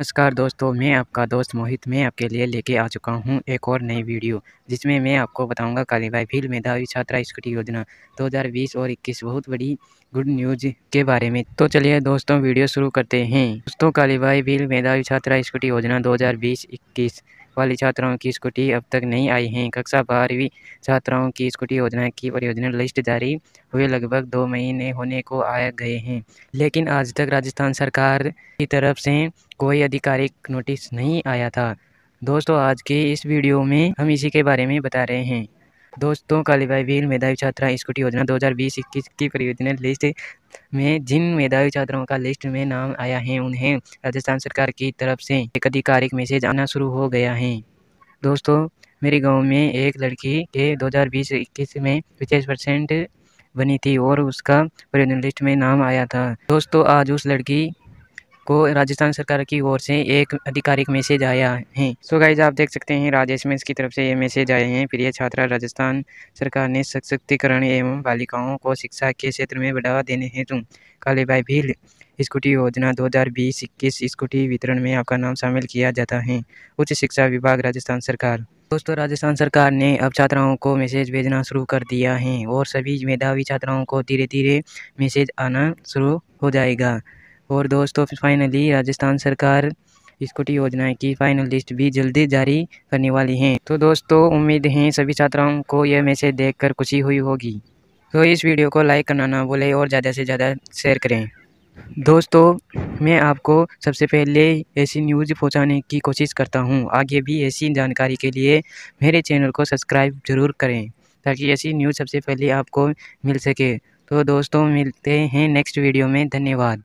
नमस्कार दोस्तों मैं आपका दोस्त मोहित मैं आपके लिए लेके आ चुका हूं एक और नई वीडियो जिसमें मैं आपको बताऊंगा कालीबाई भील मेधावी छात्रा स्कूटी योजना 2020 और 21 बहुत बड़ी गुड न्यूज़ के बारे में तो चलिए दोस्तों वीडियो शुरू करते हैं दोस्तों कालीबाई भील मेधावी छात्रा स्कूटी योजना दो हज़ार वाली छात्राओं की स्कूटी अब तक नहीं आई हैं कक्षा बारहवीं छात्राओं की स्कूटी योजना की परियोजना लिस्ट जारी हुए लगभग दो महीने होने को आ गए हैं लेकिन आज तक राजस्थान सरकार की तरफ से कोई आधिकारिक नोटिस नहीं आया था दोस्तों आज के इस वीडियो में हम इसी के बारे में बता रहे हैं दोस्तों कालीबाई मेधावी छात्रा स्कूटी योजना बीस इक्कीस की परियोजना लिस्ट में जिन मेधावी छात्रों का लिस्ट में नाम आया है उन्हें राजस्थान सरकार की तरफ से एक आधिकारिक मैसेज आना शुरू हो गया है दोस्तों मेरे गांव में एक लड़की के बीस इक्कीस में पचास परसेंट बनी थी और उसका परियोजना लिस्ट में नाम आया था दोस्तों आज उस लड़की को राजस्थान सरकार की ओर से एक आधिकारिक मैसेज आया है सो गाइज आप देख सकते हैं राजेश मेंस की तरफ से ये मैसेज आए हैं प्रिय छात्रा राजस्थान सरकार ने सशक्तिकरण एवं बालिकाओं को शिक्षा के क्षेत्र में बढ़ावा देने हेतु काले भाई भील स्कूटी योजना 2020 हज़ार स्कूटी वितरण में आपका नाम शामिल किया जाता है उच्च शिक्षा विभाग राजस्थान सरकार दोस्तों राजस्थान सरकार ने अब छात्राओं को मैसेज भेजना शुरू कर दिया है और सभी मेधावी छात्राओं को धीरे धीरे मैसेज आना शुरू हो जाएगा और दोस्तों फाइनली राजस्थान सरकार स्कूटी योजनाएं की फाइनल लिस्ट भी जल्दी जारी करने वाली हैं तो दोस्तों उम्मीद है सभी छात्राओं को यह मैसेज देखकर खुशी हुई होगी तो इस वीडियो को लाइक करना ना भूलें और ज़्यादा से ज़्यादा शेयर करें दोस्तों मैं आपको सबसे पहले ऐसी न्यूज़ पहुंचाने की कोशिश करता हूं। आगे भी ऐसी जानकारी के लिए मेरे चैनल को सब्सक्राइब ज़रूर करें ताकि ऐसी न्यूज़ सबसे पहले आपको मिल सके तो दोस्तों मिलते हैं नेक्स्ट वीडियो में धन्यवाद